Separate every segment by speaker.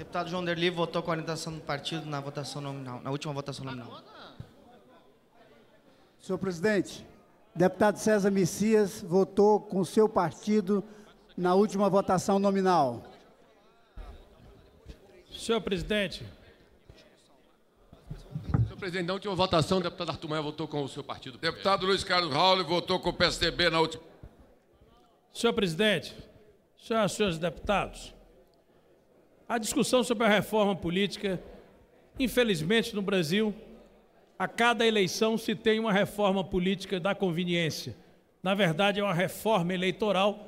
Speaker 1: Deputado João Derli votou com a orientação do partido na votação nominal, na última votação nominal. Senhor presidente, deputado César Messias votou com seu partido na última votação nominal. Senhor presidente. Senhor presidente, na última votação, o deputado Arthur Maia votou com o seu partido. Deputado Luiz Carlos Raul votou com o PSDB na última. Senhor presidente, senhoras e senhores deputados. A discussão sobre a reforma política, infelizmente no Brasil, a cada eleição se tem uma reforma política da conveniência. Na verdade, é uma reforma eleitoral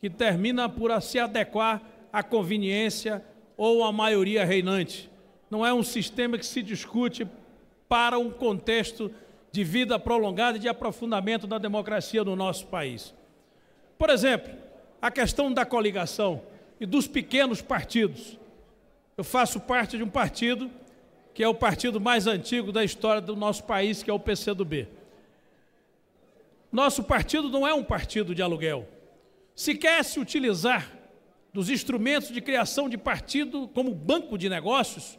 Speaker 1: que termina por se adequar à conveniência ou à maioria reinante. Não é um sistema que se discute para um contexto de vida prolongada e de aprofundamento da democracia no nosso país. Por exemplo, a questão da coligação e dos pequenos partidos. Eu faço parte de um partido que é o partido mais antigo da história do nosso país, que é o PCdoB. Nosso partido não é um partido de aluguel. Se quer se utilizar dos instrumentos de criação de partido como banco de negócios,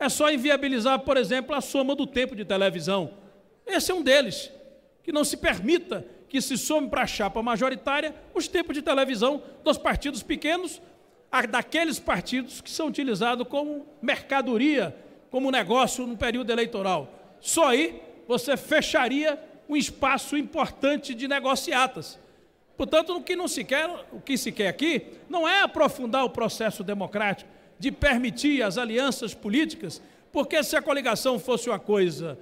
Speaker 1: é só inviabilizar, por exemplo, a soma do tempo de televisão. Esse é um deles. Que não se permita que se some para a chapa majoritária os tempos de televisão dos partidos pequenos daqueles partidos que são utilizados como mercadoria, como negócio no período eleitoral. Só aí você fecharia um espaço importante de negociatas. Portanto, o que, não se quer, o que se quer aqui não é aprofundar o processo democrático, de permitir as alianças políticas, porque se a coligação fosse uma coisa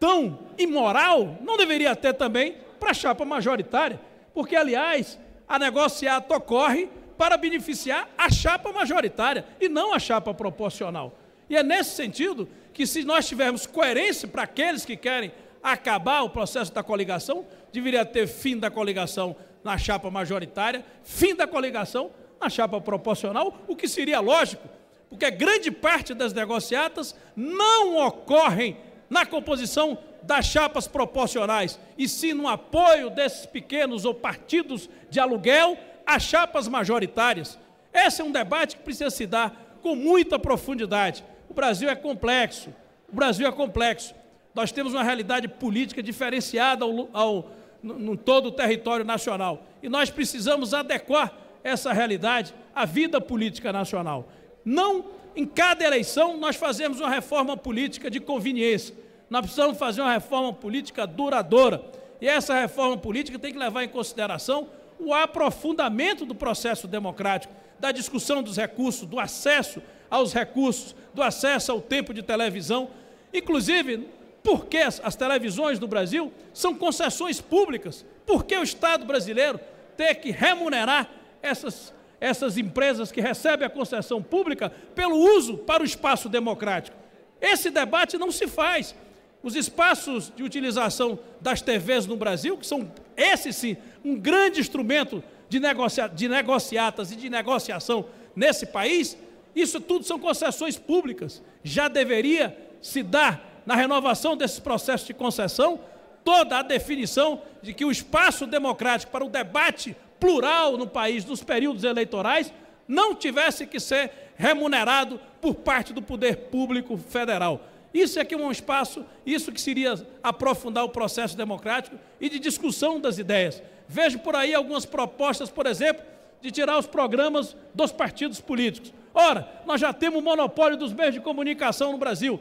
Speaker 1: tão imoral, não deveria ter também para a chapa majoritária, porque, aliás, a negociata ocorre para beneficiar a chapa majoritária e não a chapa proporcional. E é nesse sentido que, se nós tivermos coerência para aqueles que querem acabar o processo da coligação, deveria ter fim da coligação na chapa majoritária, fim da coligação na chapa proporcional, o que seria lógico, porque grande parte das negociatas não ocorrem na composição das chapas proporcionais, e sim no apoio desses pequenos ou partidos de aluguel as chapas majoritárias. Esse é um debate que precisa se dar com muita profundidade. O Brasil é complexo. O Brasil é complexo. Nós temos uma realidade política diferenciada ao, ao no, no todo o território nacional. E nós precisamos adequar essa realidade à vida política nacional. Não em cada eleição nós fazemos uma reforma política de conveniência. Nós precisamos fazer uma reforma política duradoura. E essa reforma política tem que levar em consideração o aprofundamento do processo democrático, da discussão dos recursos, do acesso aos recursos, do acesso ao tempo de televisão. Inclusive, porque as televisões no Brasil são concessões públicas? Por que o Estado brasileiro tem que remunerar essas, essas empresas que recebem a concessão pública pelo uso para o espaço democrático? Esse debate não se faz. Os espaços de utilização das TVs no Brasil, que são esse sim, um grande instrumento de, negocia, de negociatas e de negociação nesse país, isso tudo são concessões públicas. Já deveria se dar na renovação desses processos de concessão toda a definição de que o espaço democrático para o debate plural no país nos períodos eleitorais não tivesse que ser remunerado por parte do poder público federal. Isso é que é um espaço, isso que seria aprofundar o processo democrático e de discussão das ideias. Vejo por aí algumas propostas, por exemplo, de tirar os programas dos partidos políticos. Ora, nós já temos o monopólio dos meios de comunicação no Brasil.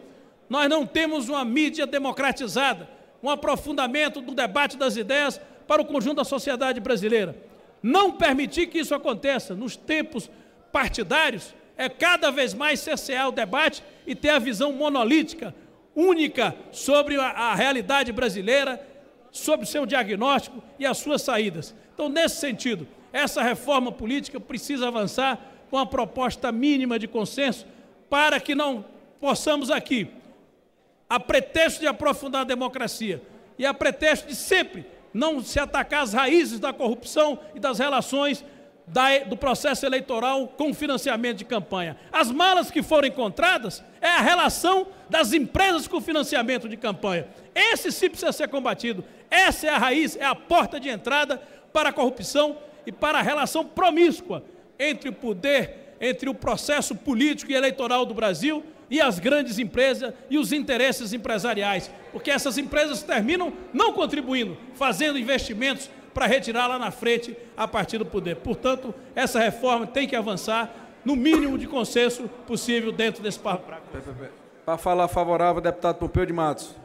Speaker 1: Nós não temos uma mídia democratizada, um aprofundamento do debate das ideias para o conjunto da sociedade brasileira. Não permitir que isso aconteça nos tempos partidários é cada vez mais cercear o debate e ter a visão monolítica, única, sobre a, a realidade brasileira, sobre o seu diagnóstico e as suas saídas. Então, nesse sentido, essa reforma política precisa avançar com a proposta mínima de consenso para que não possamos aqui, a pretexto de aprofundar a democracia e a pretexto de sempre não se atacar as raízes da corrupção e das relações da, do processo eleitoral com financiamento de campanha. As malas que foram encontradas é a relação das empresas com financiamento de campanha. Esse sim precisa ser combatido. Essa é a raiz, é a porta de entrada para a corrupção e para a relação promíscua entre o poder, entre o processo político e eleitoral do Brasil e as grandes empresas e os interesses empresariais, porque essas empresas terminam não contribuindo, fazendo investimentos para retirar lá na frente a partir do poder. Portanto, essa reforma tem que avançar no mínimo de consenso possível dentro desse parlamento. Para falar favorável, deputado Pompeu de Matos.